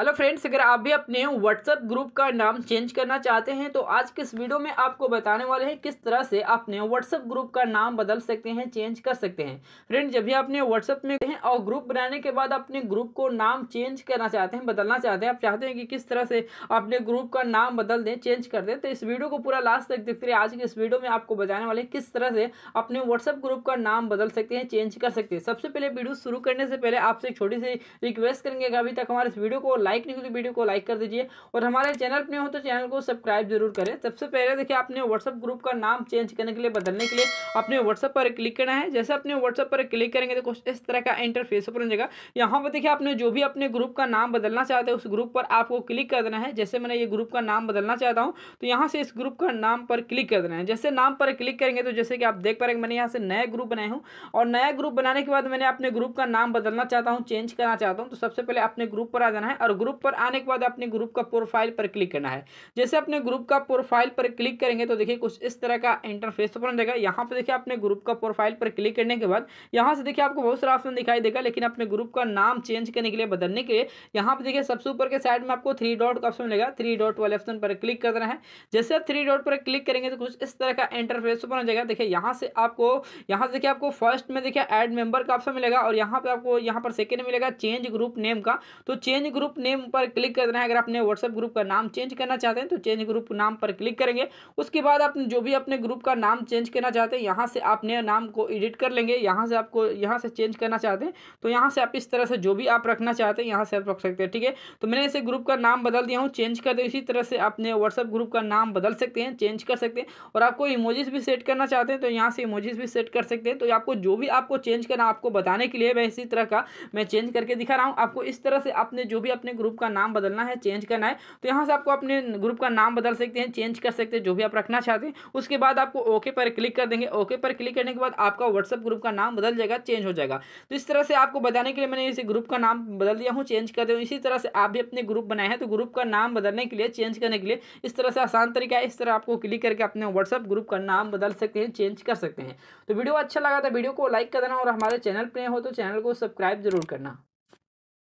hello friends अगर आप भी अपने व्हाट्सएप ग्रुप का नाम चेंज करना चाहते हैं तो आज के इस वीडियो में आपको बताने वाले हैं किस तरह से अपने व्हाट्सएप ग्रुप का नाम बदल सकते हैं चेंज कर सकते हैं फ्रेंड जब भी आपने व्हाट्सएप में हैं और ग्रुप बनाने के बाद अपने ग्रुप को नाम चेंज करना चाहते हैं बदलना चाहते हैं आप चाहते हैं कि किस तरह से अपने ग्रुप का नाम बदल दें चेंज कर दें तो इस वीडियो को पूरा लास्ट तक देखते रहे आज के इस वीडियो में आपको बताने वाले किस तरह से अपने व्हाट्सएप ग्रुप का नाम बदल सकते हैं चेंज कर सकते हैं सबसे पहले वीडियो शुरू करने से पहले आपसे एक छोटी सी रिक्वेस्ट करेंगे अभी तक हमारे इस वीडियो को लाइक नहीं की तो वीडियो को लाइक कर दीजिए और हमारे चैनल पर हो तो चैनल को सब्सक्राइब जरूर करें सबसे पहले देखिए आपने व्हाट्सअप ग्रुप का नाम चेंज करने के लिए बदलने के लिए अपने व्हाट्सअप पर क्लिक करना है जैसे अपने व्हाट्सअप पर क्लिक करेंगे तो कुछ इस तरह का इंटरफेस ओपन हो जाएगा यहाँ पर देखिए आपने जो भी अपने ग्रुप का नाम बदलना चाहते हैं उस ग्रुप पर आपको क्लिक कर देना है जैसे मैंने ये ग्रुप का नाम बदलना चाहता हूँ तो यहाँ से इस ग्रुप का नाम पर क्लिक कर देना है जैसे नाम पर क्लिक करेंगे तो जैसे कि आप देख पा पाएंगे मैंने यहाँ से नया ग्रुप बनाया हूँ और नया ग्रुप बनाने के बाद मैंने अपने ग्रुप का नाम बदलना चाहता हूँ चेंज करना चाहता हूँ तो सबसे पहले अपने ग्रुप पर आ जाना है और ग्रुप पर आने के बाद अपने ग्रुप का प्रोफाइल पर क्लिक करना है जैसे अपने ग्रुप का प्रोफाइल पर क्लिक करेंगे तो देखिए कुछ इस तरह का इंटरफेस ओपन हो जाएगा यहाँ पर देखिए अपने ग्रुप का प्रोफाइल पर क्लिक करने के बाद यहाँ से देखिए आपको बहुत सारा ऑप्शन दिखाई देगा लेकिन अपने ग्रुप का नाम चेंज करने के लिए बदलने के लिए यहाँ पर देखिए सबसे ऊपर के साइड में आपको थ्री डॉट का ऑप्शन मिलेगा थ्री डॉट वाले ऑप्शन पर क्लिक करना है जैसे आप थ्री डॉट पर क्लिक करेंगे तो कुछ इस तरह का इंटरफेस ओपन हो जाएगा देखिए यहाँ से आपको यहाँ से देखिए आपको फर्स्ट में देखिए एड मेंबर का ऑप्शन मिलेगा और यहाँ पर आपको यहाँ पर सेकेंड मिलेगा चेंज ग्रुप नेम का तो चेंज ग्रुप नेम नेम पर क्लिक कर देना है अगर अपने व्हाट्सएप ग्रुप का नाम चेंज करना चाहते हैं तो चेंज ग्रुप नाम पर क्लिक करेंगे उसके बाद आप जो भी अपने ग्रुप का नाम चेंज करना चाहते हैं यहाँ से आप नए नाम को एडिट कर लेंगे यहाँ से आपको यहाँ से चेंज करना चाहते हैं तो यहाँ से आप इस तरह से जो भी आप रखना चाहते हैं यहाँ से आप रख सकते हैं ठीक है तो मैंने इसे ग्रुप का नाम बदल दिया हूँ चेंज कर दे इसी तरह से अपने व्हाट्सएप ग्रुप का नाम बदल सकते हैं चेंज कर सकते हैं और आपको इमोजेस भी सेट करना चाहते हैं तो यहाँ से इमोजेस भी सेट कर सकते हैं तो आपको जो भी आपको चेंज करना आपको बताने के लिए मैं इसी तरह का मैं चेंज करके दिखा रहा हूँ आपको इस तरह से आपने जो भी अपने ग्रुप का नाम बदलना है चेंज करना है तो यहाँ से आपको अपने ग्रुप का नाम बदल सकते हैं चेंज कर सकते हैं जो भी आप रखना चाहते हैं उसके बाद आपको ओके पर क्लिक कर देंगे ओके पर क्लिक करने के बाद आपका व्हाट्सअप ग्रुप का नाम बदल जाएगा चेंज हो जाएगा तो इस तरह से आपको बताने के लिए मैंने इसे ग्रुप का नाम बदल दिया हूँ चेंज कर दिया इसी तरह से आप भी अपने ग्रुप बनाए हैं तो ग्रुप का नाम बदलने के लिए चेंज करने के लिए इस तरह से आसान तरीका है इस तरह आपको क्लिक करके अपने व्हाट्सअप ग्रुप का नाम बदल सकते हैं चेंज कर सकते हैं तो वीडियो अच्छा लगा था वीडियो को लाइक कर देना और हमारे चैनल पर हो तो चैनल को सब्सक्राइब जरूर करना